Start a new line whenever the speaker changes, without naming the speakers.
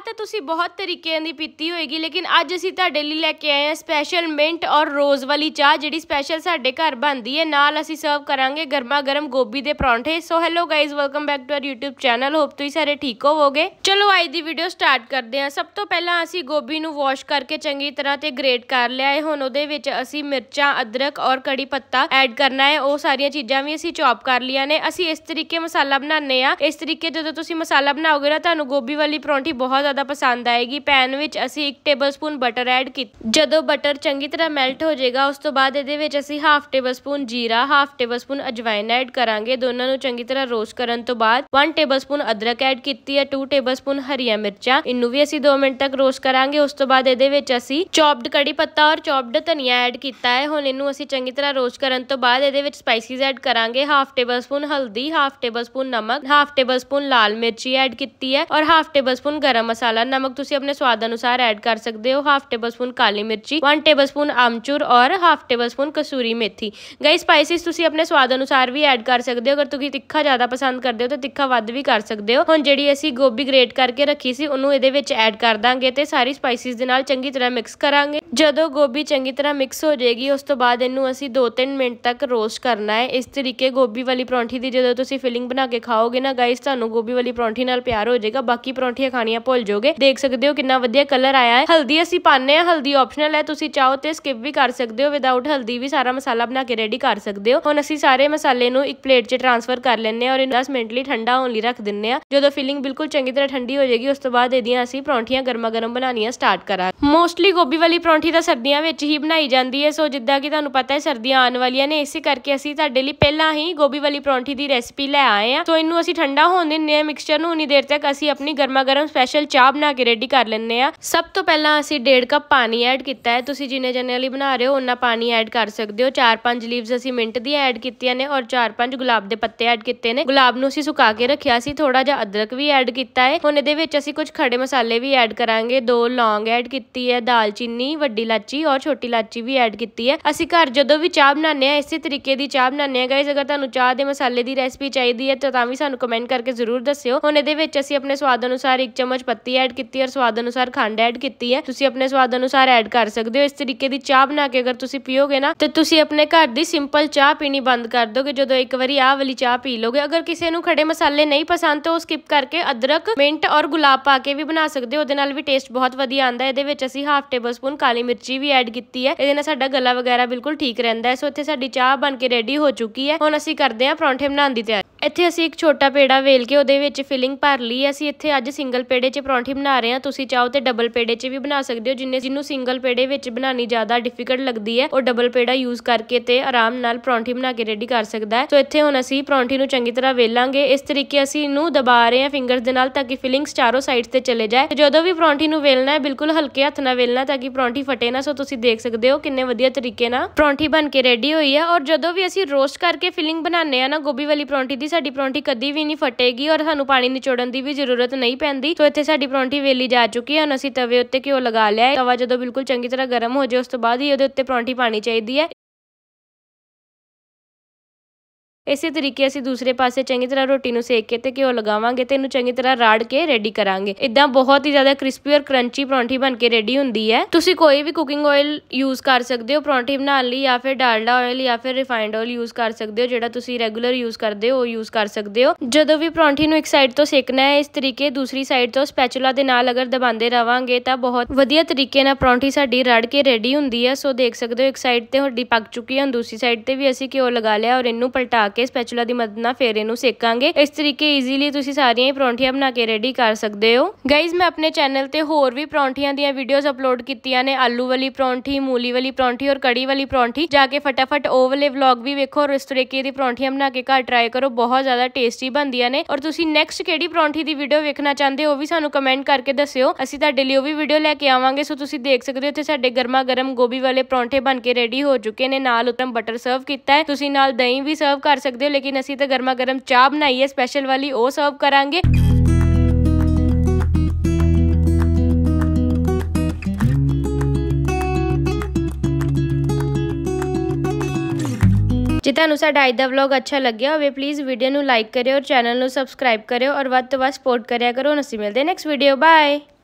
ਚਾਹ ਤਾਂ ਤੁਸੀਂ ਬਹੁਤ ਤਰੀਕਿਆਂ ਦੀ ਪੀਤੀ ਹੋਏਗੀ ਲੇਕਿਨ ਅੱਜ ਅਸੀਂ ਤੁਹਾਡੇ ਲਈ ਲੈ ਕੇ ਆਏ ਹਾਂ ਸਪੈਸ਼ਲ ਮਿੰਟ ਔਰ ਰੋਜ਼ ਵਾਲੀ ਚਾਹ ਜਿਹੜੀ ਸਪੈਸ਼ਲ ਸਾਡੇ ਘਰ ਬਣਦੀ ਹੈ ਨਾਲ ਅਸੀਂ ਸਰਵ ਕਰਾਂਗੇ ਗਰਮਾ ਗਰਮ ਗੋਭੀ ਦੇ ਪਰੌਂਠੇ so hello guys welcome back to our YouTube channel hope ਤੁਸੀਂ ਸਾਰੇ ਠੀਕ ਹੋਵੋਗੇ ਚਲੋ ਅੱਜ ਦੀ ਵੀਡੀਓ ਸਟਾਰਟ ਕਰਦੇ ਹਾਂ ਸਭ ਤੋਂ ਪਹਿਲਾਂ ਅਸੀਂ ਗੋਭੀ ਨੂੰ ਵਾਸ਼ ਕਰਕੇ ਚੰਗੀ ਤਰ੍ਹਾਂ ਤੇ ਗ੍ਰੇਟ ਕਰ ਲਿਆ ਹੈ ਹੁਣ ਉਹਦੇ ਵਿੱਚ ਅਸੀਂ ਮਿਰਚਾਂ ਅਦਰਕ ਔਰ ਕੜੀ ਪੱਤਾ ਐਡ ਕਰਨਾ ਹੈ ਉਹ ਸਾਰੀਆਂ ਚੀਜ਼ਾਂ ਵੀ ਅਸੀਂ ਚੌਪ ਕਰ ਲਈਆਂ ਨੇ ਅਸੀਂ ਇਸ ਤਰੀਕੇ ਮਸਾਲਾ ਬਣਾਉਂਦੇ ਆ ਇਸ ਤਰੀਕੇ ਜਦੋਂ ਤੁਸੀਂ ਮਸਾਲਾ ਬਣਾਓਗੇ ਨਾ ਤੁਹਾਨੂੰ ਗੋਭੀ ਵਾਲੀ ਪਰੌਂਠੀ ਬਹੁਤ ਜ਼ਿਆਦਾ ਪਸੰਦ ਆਏਗੀ ਪੈਨ ਵਿੱਚ ਅਸੀਂ 1 ਟੇਬਲਸਪੂਨ ਬਟਰ ਐਡ ਕੀਤੀ ਜਦੋਂ ਬਟਰ ਚੰਗੀ ਤਰ੍ਹਾਂ ਮੈਲਟ ਹੋ ਜਾਏਗਾ ਉਸ ਤੋਂ ਬਾਅਦ ਇਹਦੇ ਵਿੱਚ ਅਸੀਂ 1/2 ਟੇਬਲਸਪੂਨ ਜੀਰਾ 1/2 ਟੇਬਲਸਪੂਨ ਅਜਵਾਇਨ ਐਡ ਕਰਾਂਗੇ ਦੋਨਾਂ ਨੂੰ ਚੰਗੀ ਤਰ੍ਹਾਂ ਰੋਸਟ ਕਰਨ ਤੋਂ ਬਾਅਦ 1 ਟੇਬਲਸਪੂਨ ਅਦਰਕ ਐਡ ਕੀਤੀ ਹੈ 2 ਟੇਬਲਸਪੂਨ ਹਰੀਆਂ ਮਿਰਚਾਂ ਇਹਨੂੰ ਵੀ ਅਸੀਂ 2 ਮਿੰਟ ਤੱਕ ਰੋਸਟ ਕਰਾਂਗੇ ਉਸ ਤੋਂ ਬਾਅਦ ਇਹਦੇ ਵਿੱਚ ਅਸੀਂ ਚੌਪਡ ਕੜੀ ਪੱਤਾ ਔਰ ਚੌਪਡ ਧਨੀਆ ਐਡ ਕੀਤਾ ਹੈ ਹੁਣ ਇਹਨੂੰ ਅਸੀਂ ਚੰਗੀ ਤਰ੍ਹਾਂ ਰੋਸਟ ਕਰਨ ਤੋਂ ਬਾਅਦ ਇਹਦੇ ਵਿੱਚ ਸਪਾਈਸੀਜ਼ ਐਡ ਕਰਾਂਗੇ 1/2 ਟੇਬਲਸਪੂਨ ਹਲਦੀ 1/2 ਟੇਬਲਸਪੂਨ ਨਮਕ 1/2 ਟੇਬਲਸਪੂਨ ਲਾਲ ਮਿਰਚੀ ਐਡ ਕੀਤੀ ਹੈ ਔਰ 1/2 ਟੇਬਲਸਪੂਨ ਗਰਮ मसाला नमक ਤੁਸੀਂ ਆਪਣੇ ਸਵਾਦ ਅਨੁਸਾਰ ਐਡ ਕਰ ਸਕਦੇ ਹੋ ਹਾਫ ਟੇਬਲਸਪੂਨ ਕਾਲੀ ਮਿਰਚੀ 1 ਟੇਬਲਸਪੂਨ ਆਮਚੂਰ ਔਰ half tablespoon kasuri methi guys spices ਤੁਸੀਂ ਆਪਣੇ ਸਵਾਦ ਅਨੁਸਾਰ ਵੀ ਐਡ ਕਰ ਸਕਦੇ ਹੋ ਅਗਰ ਤੁਸੀਂ ਤਿੱਖਾ ਜ਼ਿਆਦਾ ਪਸੰਦ ਕਰਦੇ ਹੋ ਤਾਂ ਤਿੱਖਾ ਵੱਧ ਵੀ ਕਰ ਸਕਦੇ ਹੋ ਹੁਣ ਜਿਹੜੀ ਅਸੀਂ ਗੋਭੀ ਗ੍ਰੇਟ ਕਰਕੇ ਰੱਖੀ ਸੀ ਉਹਨੂੰ ਇਹਦੇ ਵਿੱਚ ਐਡ ਕਰ ਦਾਂਗੇ ਤੇ ਸਾਰੀ ਸਪਾਈਸਿਸ ਦੇ ਨਾਲ ਚੰਗੀ ਤਰ੍ਹਾਂ ਮਿਕਸ ਕਰਾਂਗੇ ਜਦੋਂ ਗੋਭੀ ਚੰਗੀ ਤਰ੍ਹਾਂ ਮਿਕਸ ਹੋ ਜਾਏਗੀ ਉਸ ਤੋਂ ਬਾਅਦ ਇਹਨੂੰ ਅਸੀਂ 2-3 ਮਿੰਟ ਤੱਕ ਰੋਸਟ ਕਰਨਾ ਹੈ ਇਸ ਤਰੀਕੇ ਗੋਭੀ ਵਾਲੀ ਪਰੌਂਠੀ ਦੀ ਜਦੋਂ ਤੁਸੀਂ ਫਿਲਿੰਗ ਬਣਾ ਕੇ ਖਾਓਗੇ ਨਾ ਗਾਇਸ ਤੁਹਾਨੂੰ ਗੋਭੀ ਵਾਲੀ ਪਰੌਂਠੀ ਨਾਲ ਪਿਆਰ ਹੋ ਜਾਏਗਾ ਬਾਕੀ ਪਰੌਂਠੀਆਂ ਖਾਣੀਆਂ ਭੁੱਲ ਭੁੱਲ ਜਾਓਗੇ ਦੇਖ ਸਕਦੇ ਹੋ ਕਿੰਨਾ ਵਧੀਆ ਕਲਰ ਆਇਆ ਹੈ ਹਲਦੀ ਅਸੀਂ ਪਾਣੇ ਆ ਹਲਦੀ ਆਪਸ਼ਨਲ ਹੈ ਤੁਸੀਂ ਚਾਹੋ ਤੇ ਸਕਿਪ ਵੀ ਕਰ ਸਕਦੇ ਹੋ ਵਿਦਆਊਟ ਹਲਦੀ ਵੀ ਸਾਰਾ ਮਸਾਲਾ ਬਣਾ ਕੇ ਰੈਡੀ ਕਰ ਸਕਦੇ ਹੋ ਹੁਣ ਅਸੀਂ ਸਾਰੇ ਮਸਾਲੇ ਨੂੰ ਇੱਕ ਪਲੇਟ 'ਚ ਟ੍ਰਾਂਸਫਰ ਕਰ ਲੈਣੇ ਆ ਔਰ ਇਹਨੂੰ 10 ਮਿੰਟ ਲਈ ਠੰਡਾ ਹੋਣ ਲਈ ਰੱਖ ਦਿੰਨੇ ਆ ਜਦੋਂ ਫਿਲਿੰਗ ਬਿਲਕੁਲ ਚੰਗੀ ਤਰ੍ਹਾਂ ਠੰਡੀ ਹੋ ਜਾਏਗੀ ਉਸ ਤੋਂ ਬਾਅਦ ਇਹਦੀਆਂ ਅਸੀਂ ਪਰੌਂਠੀਆਂ ਗਰਮਾ-ਗਰਮ ਬਣਾਉਣੀਆਂ ਸਟਾਰਟ ਕਰਾਂ ਮੋਸਟਲੀ ਗੋਭੀ ਵਾਲੀ ਪਰੌਂਠੀ ਤਾਂ ਸਰਦੀਆਂ ਵਿੱਚ ਹੀ ਬਣਾਈ ਜਾਂਦੀ ਹੈ ਸੋ ਜਿੱਦਾਂ ਕਿ ਤੁਹਾਨੂੰ ਪਤਾ ਹੈ ਸਰਦੀਆਂ ਆਉਣ ਵਾਲੀਆਂ ਨੇ ਇਸੇ ਕਰਕੇ ਅਸੀਂ ਤੁਹਾਡੇ ਲਈ ਪਹਿਲਾਂ ਹੀ ਗੋਭੀ ਵਾਲੀ ਪਰੌਂਠੀ ਦੀ ਰੈਸਪੀ ਲੈ ਆਏ ਆ ਸੋ ਇਹਨੂੰ ਅਸੀਂ ਠੰਡਾ ਹੋਣ ਦਿੰਨੇ ਆ ਮਿਕਸਚਰ ਨੂੰ ਉਨੀ ਦੇਰ ਤੱਕ ਅਸੀਂ ਆਪਣੀ ਗਰਮਾ-ਗਰਮ ਸਪੈਸ਼ਲ ਚਾਹ ਬਣਾ ਕੇ ਰੈਡੀ ਕਰ ਲੈਣੇ ਆ ਸਭ ਤੋਂ ਪਹਿਲਾਂ ਅਸੀਂ 1.5 ਕੱਪ ਪਾਣੀ ਐਡ ਕੀਤਾ ਹੈ ਤੁਸੀਂ ਜਿੰਨੇ ਜਣੇ ਲਈ ਬਣਾ ਰਹੇ ਹੋ ਉਹਨਾਂ ਪਾਣੀ ਐਡ ਕਰ ਸਕਦੇ ਹੋ 4-5 ਲੀਵਸ ਅਸੀਂ ਮਿੰਟ ਦੀ ਐਡ ਕੀਤੀਆਂ ਨੇ ਔਰ 4-5 ਗੁਲਾਬ ਦੇ ਪੱਤੇ ਐਡ ਕੀਤੇ ਨੇ ਗੁਲਾਬ ਨੂੰ ਅਸੀਂ ਸੁਕਾ ਕੇ ਰੱਖਿਆ ਸੀ ਥੋੜਾ ਜਿਹਾ ਅਦਰਕ ਵੀ ਐਡ ਕੀਤਾ ਹੈ ਹੁਣ ਇਹਦੇ ਵਿੱਚ ਅਸੀਂ ਕੁਝ ਖੜੇ ਮਸਾਲੇ ਵੀ ਐਡ ਕਰਾਂਗੇ ਦੋ ਲੌਂਗ ਐਡ ਕੀਤੀ ਹੈ ਦਾਲਚੀਨੀ ਵੱਡੀ ਇਲਾਚੀ ਔਰ ਛੋਟੀ ਇਲਾਚੀ ਵੀ ਐਡ ਕੀਤੀ ਹੈ ਅਸੀਂ ਘਰ ਜਦੋਂ ਵੀ ਚਾਹ ਬਣਾਉਂਦੇ ਆ ਇਸੇ ਤਰੀਕੇ ਦੀ ਚਾਹ ਬਣਾਉਂਦੇ ਆ ਗਾਇਸ ਅਗਰ ਤੁਹਾਨੂੰ ਚਾਹ ਦੇ ਮਸਾਲੇ ਦੀ ਰੈਸਪੀ ਚਾਹੀਦੀ ਹੈ ਤਾਂ ਤਾਂ ਵੀ ਸਾਨੂੰ ਕਮੈਂਟ ਕਰਕੇ ਜ਼ਰੂਰ ਦੱਸਿਓ ਹੁਣ ਇਹਦੇ ਵਿੱਚ ਅਸੀਂ ਆਪਣੇ ਸਵਾਦ ਅਨੁਸਾਰ ਇੱਕ ਚਮਚ ਪੱਤੀ ਐਡ ਕੀਤੀ ਔਰ ਸਵਾਦ ਅਨੁਸਾਰ ਖੰਡ ਐਡ ਕੀਤੀ ਹੈ ਤੁਸੀਂ ਆਪਣੇ ਸਵਾਦ ਅਨੁਸਾਰ ਐਡ ਕਰ ਸਕਦੇ ਹੋ ਇਸ ਤਰੀਕੇ ਦੀ ਚਾਹ ਬਣਾ ਕੇ ਅਗਰ ਤੁਸੀਂ ਪੀਓਗੇ ਨਾ ਤੇ ਤੁਸੀਂ ਆਪਣੇ ਘਰ ਦੀ ਸਿੰਪਲ ਚਾਹ ਪੀਣੀ ਬੰਦ ਕਰ ਦੋਗੇ ਜਦੋਂ ਇੱਕ ਵਾਰੀ ਆਹ ਵਾਲੀ ਚਾਹ ਪੀ ਲੋਗੇ ਅਗਰ ਕਿਸੇ ਨੂੰ ਖੜੇ ਮਸਾਲੇ ਨਹੀਂ ਪਸੰਦ ਤਾਂ ਉਹ ਸਕਿਪ ਕਰਕੇ ਅਦਰਕ ਮਿੰਟ ਔਰ ਗੁਲਾਬ ਪਾ ਕੇ ਵੀ ਬਣਾ ਸਕਦੇ ਹੋ ਉਹਦੇ ਨਾਲ ਵੀ ਟੇਸਟ ਬਹੁਤ ਵਧੀਆ ਆਂਦਾ ਇਹਦੇ ਵਿੱਚ ਅਸੀਂ ਹਾਫ ਟੇਬਲ ਸਪੂਨ ਕਾਲੀ ਮਿਰਚੀ ਵੀ ਐਡ ਕੀਤੀ ਹੈ ਇਹਦੇ ਨਾਲ ਸਾਡਾ ਗਲਾ ਵਗੈਰਾ ਬਿਲਕੁਲ ਠੀਕ ਰਹਿੰਦਾ ਹੈ ਸੋ ਇੱਥੇ ਸਾਡੀ ਚਾਹ ਬਣ ਕੇ ਰੈਡੀ ਹੋ ਚੁੱਕੀ ਹੈ ਹੁਣ ਅਸੀਂ ਕਰਦੇ ਹਾਂ ਪਰੌਂਠੇ ਬਣਾਉਣ ਦੀ ਤਿਆਰੀ ਇੱਥੇ ਅਸੀਂ ਇੱਕ ਛੋਟਾ ਪੇੜਾ ਵੇਲ ਕੇ ਉਹਦੇ ਵਿੱਚ ਫਿਲਿੰਗ ਭਰ ਲਈ ਅਸੀਂ ਇੱਥੇ ਅੱਜ ਸਿੰਗਲ ਪੇੜੇ 'ਚ ਪਰੌਂਠੀ ਬਣਾ ਰਹੇ ਹਾਂ ਤੁਸੀਂ ਚਾਹੋ ਤੇ ਡਬਲ ਪੇੜੇ 'ਚ ਵੀ ਬਣਾ ਸਕਦੇ ਹੋ ਜਿੰਨੇ ਜਿੰਨੂੰ ਸਿੰਗਲ ਪੇੜੇ ਵਿੱਚ ਬਣਾਣੀ ਜ਼ਿਆਦਾ ਡਿਫਿਕਲਟ ਲੱਗਦੀ ਹੈ ਉਹ ਡਬਲ ਪੇੜਾ ਯੂਜ਼ ਕਰਕੇ ਤੇ ਆਰਾਮ ਨਾਲ ਪਰੌਂਠੀ ਬਣਾ ਕੇ ਰੈਡੀ ਕਰ ਸਕਦਾ ਹੈ ਸੋ ਇੱਥੇ ਹੁਣ ਅਸੀਂ ਪਰੌਂਠੀ ਨੂੰ ਚੰਗੀ ਤਰ੍ਹਾਂ ਵੇਲਾਂਗੇ ਇਸ ਤਰੀਕੇ ਅਸੀਂ ਇਹਨੂੰ ਦਬਾ ਰਹੇ ਹਾਂ ਫਿੰਗਰਸ ਦੇ ਨਾਲ ਤਾਂ ਕਿ ਫਿਲਿੰਗਸ ਚਾਰੋਂ ਸਾਈਡਸ ਤੇ ਚਲੇ ਜਾਏ ਜਦੋਂ ਵੀ ਪਰੌਂਠੀ ਨੂੰ ਵੇਲਣਾ ਹੈ ਬਿਲਕੁਲ ਹਲਕੇ ਹੱਥ ਨਾਲ ਵੇਲਣਾ ਤਾਂ ਕਿ ਪਰੌਂਠੀ ਫਟੇ ਨਾ ਸੋ ਤੁਸੀਂ ਦੇਖ ਸਕਦੇ ਹੋ ਕਿੰਨੇ ਵਧੀਆ ਤਰੀਕੇ ਨਾਲ ਪਰੌਂਠੀ ਬਣ ਕੇ ਰੈਡੀ ਹੋਈ ਹੈ ਔਰ ਜਦੋਂ ਵੀ ਅਸੀਂ ਰੋਸਟ ਕਰਕੇ ਫਿਲਿੰਗ ਬਣਾਉਂਦੇ ਆ ਨਾ ਗੋਭੀ ਵਾਲੀ ਪਰੌਂਠੀ ਦੀ ਸਾਡੀ ਪਰੌਂਠੀ ਕਦੀ ਵੀ ਨਹੀਂ ਫਟੇਗੀ ਔਰ ਸਾਨੂੰ ਪਾਣੀ ਨਿਚੋੜਨ ਦੀ ਵੀ ਜ਼ਰੂਰਤ ਨਹੀਂ ਪੈਂਦੀ ਸੋ ਇੱਥੇ ਸਾਡੀ ਪਰੌਂਠੀ ਵੇਲੀ ਜਾ ਚੁੱਕੀ ਹੈ ਹੁਣ ਅਸੀਂ ਤਵੇ ਉੱਤੇ ਘਿਓ ਲਗਾ ਲਿਆ ਹੈ ਤਵਾ ਜਦੋਂ ਬਿਲਕੁਲ ਚੰਗੀ ਤਰ੍ਹਾਂ ਗਰਮ ਹੋ ਜਾਏ ਉਸ ਤੋਂ ਬਾਅਦ ਹੀ ਉਹਦੇ ਉੱਤੇ ਪਰੌਂਠੀ ਪਾਣੀ ਚਾਹੀਦੀ ਹੈ ਇਸੇ ਤਰੀਕੇ ਅਸੀਂ ਦੂਸਰੇ ਪਾਸੇ ਚੰਗੀ ਤਰ੍ਹਾਂ ਰੋਟੀ ਨੂੰ ਸੇਕ ਕੇ ਤੇ ਘਿਓ ਲਗਾਵਾਂਗੇ ਤੇ ਇਹਨੂੰ ਚੰਗੀ ਤਰ੍ਹਾਂ ਰਾੜ ਕੇ ਰੈਡੀ ਕਰਾਂਗੇ ਇਦਾਂ ਬਹੁਤ ਹੀ ਜ਼ਿਆਦਾ ਕ੍ਰਿਸਪੀ ਔਰ ਕਰੰਚੀ ਪਰੌਂਠੀ ਬਣ ਕੇ ਰੈਡੀ ਹੁੰਦੀ ਹੈ ਤੁਸੀਂ ਕੋਈ ਵੀ ਕੁਕਿੰਗ ਆਇਲ ਯੂਜ਼ ਕਰ ਸਕਦੇ ਹੋ ਪਰੌਂਠੀ ਬਣਾਉਣ ਲਈ ਜਾਂ ਫਿਰ ਡਾਲਡਾ ਆਇਲ ਜਾਂ ਫਿਰ ਰਿਫਾਈਨਡ ਆਇਲ ਯੂਜ਼ ਕਰ ਸਕਦੇ ਹੋ ਜਿਹੜਾ ਤੁਸੀਂ ਰੈਗੂਲਰ ਯੂਜ਼ ਕਰਦੇ ਹੋ ਉਹ ਯੂਜ਼ ਕਰ ਸਕਦੇ ਹੋ ਜਦੋਂ ਵੀ ਪਰੌਂਠੀ ਨੂੰ ਇੱਕ ਸਾਈਡ ਤੋਂ ਸੇਕਣਾ ਹੈ ਇਸ ਤਰੀਕੇ ਦੂਸਰੀ ਸਾਈਡ ਤੋਂ ਸਪੈਚੂਲਾ ਦੇ ਨਾਲ ਅਗਰ ਦਬਾਉਂਦੇ ਰਵਾਂਗੇ ਤਾਂ ਬਹੁਤ ਵਧੀਆ ਤਰੀਕੇ ਨਾਲ ਪਰੌਂਠੀ ਸਾਡੀ ਰੜ ਕੇ ਰੈਡੀ ਹੁੰਦੀ ਹੈ ਸੋ ਦੇਖ ਸਕਦੇ ਹੋ ਇੱਕ ਸਾਈਡ ਤੇ ਹੱਡੀ ਪੱਕ ਚੁੱਕੀ ਹੈ ਦੂਸਰੀ ਸਾਈਡ ਤੇ ਵੀ ਅਸੀਂ ਘਿਓ ਲਗਾ ਲਿਆ ਔਰ ਇਹਨੂੰ ਪਲਟਾ ਕੇ ਸਪੈਚੂਲਾ ਦੀ ਮਦਦ ਨਾਲ ਫੇਰੇ ਨੂੰ ਸੇਕਾਂਗੇ ਇਸ ਤਰੀਕੇ ਈਜ਼ੀਲੀ ਤੁਸੀਂ ਸਾਰੀਆਂ ਹੀ ਪਰੌਂਠੀਆਂ ਬਣਾ ਕੇ ਰੈਡੀ ਕਰ ਸਕਦੇ ਹੋ ਗਾਇਜ਼ ਮੈਂ ਆਪਣੇ ਚੈਨਲ ਤੇ ਹੋਰ ਵੀ ਪਰੌਂਠੀਆਂ ਦੀਆਂ ਵੀਡੀਓਜ਼ ਅਪਲੋਡ ਕੀਤੀਆਂ ਨੇ ਆਲੂ ਵਾਲੀ ਪਰੌਂਠੀ ਮੂਲੀ ਵਾਲੀ ਪਰੌਂਠੀ ਔਰ ਕੜੀ ਵਾਲੀ ਪਰੌਂਠੀ ਜਾ ਕੇ ਫਟਾਫਟ ਉਹ ਵਾਲੇ ਵਲੌਗ ਵੀ ਵੇਖੋ ਔਰ ਇਸ ਤਰੀਕੇ ਦੀ ਪਰੌਂਠੀਆਂ ਬਣਾ ਕੇ ਘਰ ਟਰਾਈ ਕਰੋ ਬਹੁਤ ਜ਼ਿਆਦਾ ਟੇਸਟੀ ਬਣਦੀਆਂ ਨੇ ਔਰ ਤੁਸੀਂ ਨੈਕਸਟ ਕਿਹੜੀ ਪਰੌਂਠੀ ਦੀ ਵੀਡੀਓ ਵੇਖਣਾ ਚਾਹੁੰਦੇ ਹੋ ਉਹ ਵੀ ਸਾਨੂੰ ਕਮੈਂਟ ਕਰਕੇ ਦੱਸਿਓ ਅਸੀਂ ਤੁਹਾਡੇ ਲਈ ਉਹ ਵੀ ਵੀਡੀਓ ਲੈ ਕੇ ਆਵਾਂਗੇ ਸੋ ਤੁਸੀਂ ਦੇਖ ਸਕਦੇ ਹੋ ਇੱਥੇ ਸਾਡੇ ਗਰਮਾ ਗਰਮ ਗੋਭੀ ਵਾਲੇ ਪਰੌਂਠੇ ਬਣ ਕੇ ਰੈਡੀ ਹੋ ਚੁੱਕੇ ਨੇ ਨਾਲ ਉਤਮ ਬਟਰ ਸਰਵ ਕੀਤਾ ਹੈ ਤੁਸੀਂ ਨਾਲ ਦਹੀਂ ਵੀ ਸਰਵ ਕਰ ਸਕਦੇ ਹੋ ਲੇਕਿਨ ਅਸੀਂ ਤਾਂ ਗਰਮਾ ਗਰਮ ਚਾਹ ਬਣਾਈ ਹੈ ਸਪੈਸ਼ਲ ਵਾਲੀ ਉਹ ਸਰਵ ਕਰਾਂਗੇ ਜੇ ਤੁਹਾਨੂੰ ਸਾਡਾ ਅੱਜ ਦਾ ਵਲੌਗ ਅੱਛਾ ਲੱਗਿਆ ਹੋਵੇ ਪਲੀਜ਼ ਵੀਡੀਓ ਨੂੰ ਲਾਈਕ ਕਰਿਓ ਔਰ ਚੈਨਲ ਨੂੰ ਸਬਸਕ੍ਰਾਈਬ ਕਰਿਓ ਔਰ ਵੱਧ ਤੋਂ ਵੱਧ ਸਪੋਰਟ ਕਰਿਆ ਕਰੋ ਅਸੀਂ ਮਿਲਦੇ ਨੈਕਸਟ ਵੀਡੀਓ ਬਾਏ